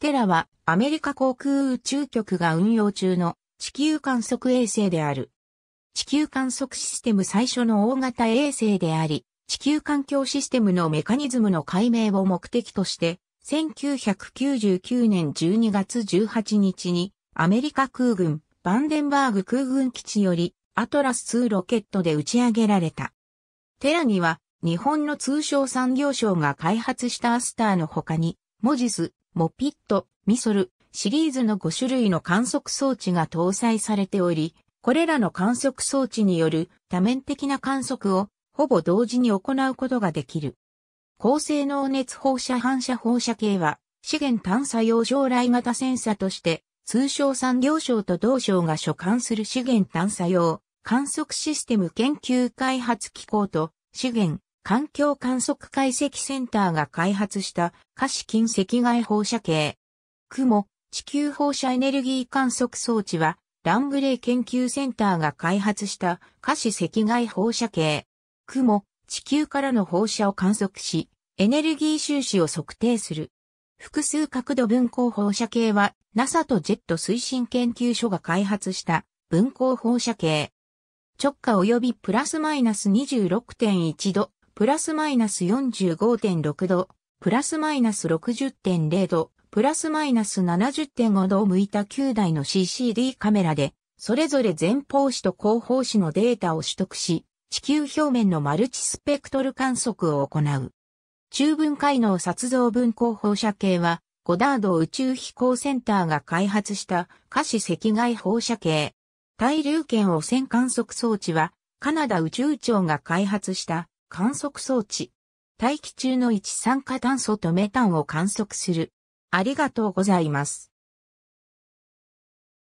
テラはアメリカ航空宇宙局が運用中の地球観測衛星である。地球観測システム最初の大型衛星であり、地球環境システムのメカニズムの解明を目的として、1999年12月18日にアメリカ空軍バンデンバーグ空軍基地よりアトラス2ロケットで打ち上げられた。テラには日本の通商産業省が開発したアスターの他にモジス、モピット、ミソルシリーズの5種類の観測装置が搭載されており、これらの観測装置による多面的な観測をほぼ同時に行うことができる。高性能熱放射反射放射系は資源探査用将来型センサとして通称産業省と同省が所管する資源探査用観測システム研究開発機構と資源環境観測解析センターが開発した可視近赤外放射計。雲、地球放射エネルギー観測装置は、ラングレー研究センターが開発した可視赤外放射計。雲、地球からの放射を観測し、エネルギー収支を測定する。複数角度分光放射計は、NASA とジェット推進研究所が開発した分光放射計。直下及びプラスマイナス26.1度プラスマイナス45.6度、プラスマイナス60.0度、プラスマイナス70.5度を向いた9台の CCD カメラで、それぞれ前方視と後方視のデータを取得し、地球表面のマルチスペクトル観測を行う。中分解能撮像分光放射系は、ゴダード宇宙飛行センターが開発した可視赤外放射系。対流圏汚染観測装置は、カナダ宇宙庁が開発した観測装置。大気中の一酸化炭素とメタンを観測する。ありがとうございます。